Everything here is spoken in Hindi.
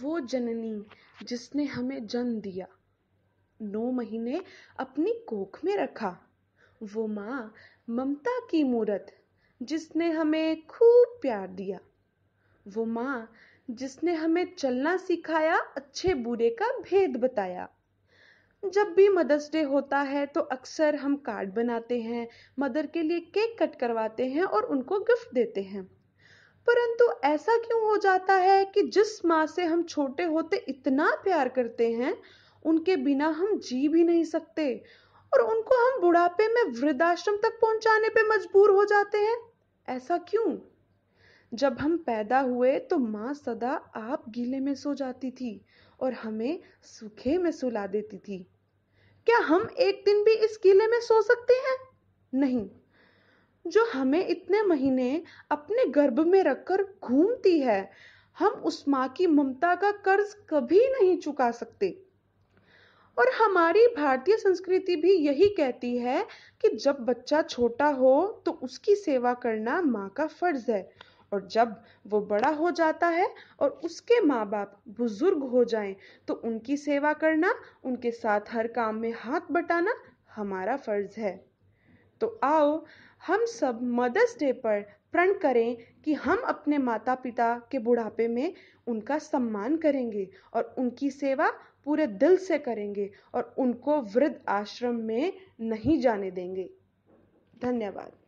वो जननी जिसने हमें जन्म दिया नौ महीने अपनी कोख में रखा वो माँ ममता की मूर्त जिसने हमें खूब प्यार दिया वो माँ जिसने हमें चलना सिखाया अच्छे बुरे का भेद बताया जब भी मदर्स डे होता है तो अक्सर हम कार्ड बनाते हैं मदर के लिए केक कट करवाते हैं और उनको गिफ्ट देते हैं परंतु ऐसा क्यों हो जाता है कि जिस माँ से हम छोटे होते इतना प्यार करते हैं उनके बिना हम जी भी नहीं सकते और उनको हम बुढ़ापे में वृद्धाश्रम तक पहुंचाने पे मजबूर हो जाते हैं ऐसा क्यों जब हम पैदा हुए तो माँ सदा आप गीले में सो जाती थी और हमें सूखे में सुला देती थी क्या हम एक दिन भी इस गीले में सो सकते हैं नहीं जो हमें इतने महीने अपने गर्भ में रखकर घूमती है हम उस माँ की ममता का कर्ज कभी नहीं चुका सकते और हमारी भारतीय संस्कृति भी यही कहती है कि जब बच्चा छोटा हो तो उसकी सेवा करना माँ का फर्ज है और जब वो बड़ा हो जाता है और उसके माँ बाप बुजुर्ग हो जाएं तो उनकी सेवा करना उनके साथ हर काम में हाथ बटाना हमारा फर्ज है तो आओ हम सब मदर्स डे पर प्रण करें कि हम अपने माता पिता के बुढ़ापे में उनका सम्मान करेंगे और उनकी सेवा पूरे दिल से करेंगे और उनको वृद्ध आश्रम में नहीं जाने देंगे धन्यवाद